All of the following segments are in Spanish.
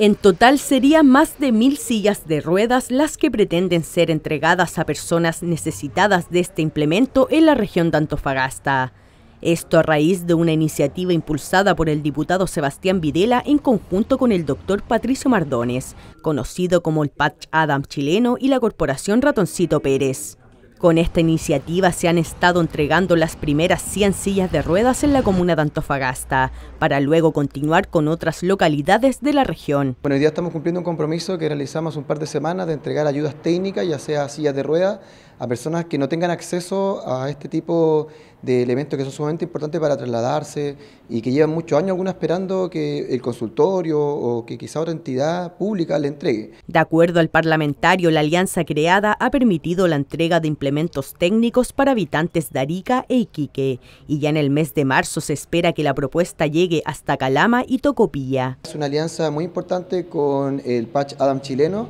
En total serían más de mil sillas de ruedas las que pretenden ser entregadas a personas necesitadas de este implemento en la región de Antofagasta. Esto a raíz de una iniciativa impulsada por el diputado Sebastián Videla en conjunto con el doctor Patricio Mardones, conocido como el Patch Adam chileno y la Corporación Ratoncito Pérez. Con esta iniciativa se han estado entregando las primeras 100 sillas de ruedas en la comuna de Antofagasta, para luego continuar con otras localidades de la región. Bueno, hoy día estamos cumpliendo un compromiso que realizamos un par de semanas de entregar ayudas técnicas, ya sea sillas de ruedas, a personas que no tengan acceso a este tipo de elementos que son sumamente importantes para trasladarse y que llevan muchos años algunos esperando que el consultorio o que quizá otra entidad pública le entregue. De acuerdo al parlamentario, la alianza creada ha permitido la entrega de implementos técnicos para habitantes de Arica e Iquique y ya en el mes de marzo se espera que la propuesta llegue hasta Calama y Tocopilla. Es una alianza muy importante con el Patch Adam chileno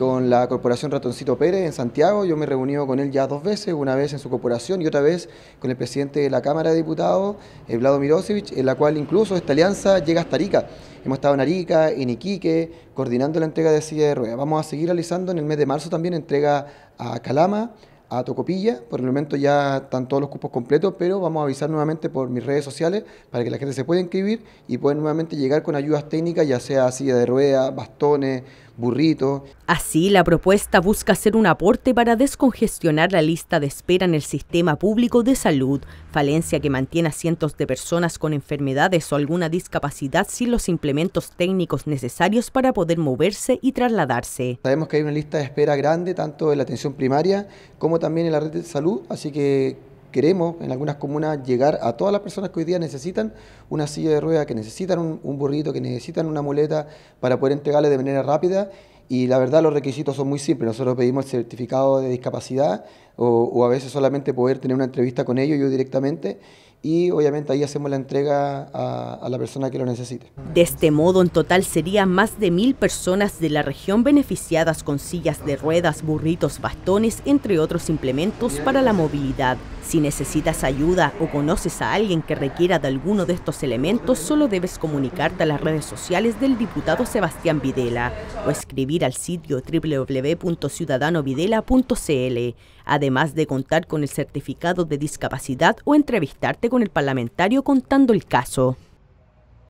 con la Corporación Ratoncito Pérez en Santiago. Yo me he reunido con él ya dos veces, una vez en su corporación y otra vez con el presidente de la Cámara de Diputados, eh, Vlado Mirosevich, en la cual incluso esta alianza llega hasta Arica. Hemos estado en Arica, en Iquique, coordinando la entrega de silla de ruedas. Vamos a seguir realizando en el mes de marzo también entrega a Calama, a Tocopilla. Por el momento ya están todos los cupos completos, pero vamos a avisar nuevamente por mis redes sociales para que la gente se pueda inscribir y pueda nuevamente llegar con ayudas técnicas, ya sea silla de ruedas, bastones Burrito. Así, la propuesta busca ser un aporte para descongestionar la lista de espera en el sistema público de salud, falencia que mantiene a cientos de personas con enfermedades o alguna discapacidad sin los implementos técnicos necesarios para poder moverse y trasladarse. Sabemos que hay una lista de espera grande, tanto en la atención primaria como también en la red de salud, así que queremos en algunas comunas llegar a todas las personas que hoy día necesitan una silla de ruedas, que necesitan un, burrito, que necesitan una muleta para poder entregarle de manera rápida y la verdad los requisitos son muy simples. Nosotros pedimos el certificado de discapacidad o, a veces solamente poder tener una entrevista con ellos, yo directamente. Y obviamente ahí hacemos la entrega a, a la persona que lo necesite. De este modo, en total serían más de mil personas de la región beneficiadas con sillas de ruedas, burritos, bastones, entre otros implementos para la movilidad. Si necesitas ayuda o conoces a alguien que requiera de alguno de estos elementos, solo debes comunicarte a las redes sociales del diputado Sebastián Videla o escribir al sitio www.ciudadanovidela.cl, además de contar con el certificado de discapacidad o entrevistarte con el parlamentario contando el caso.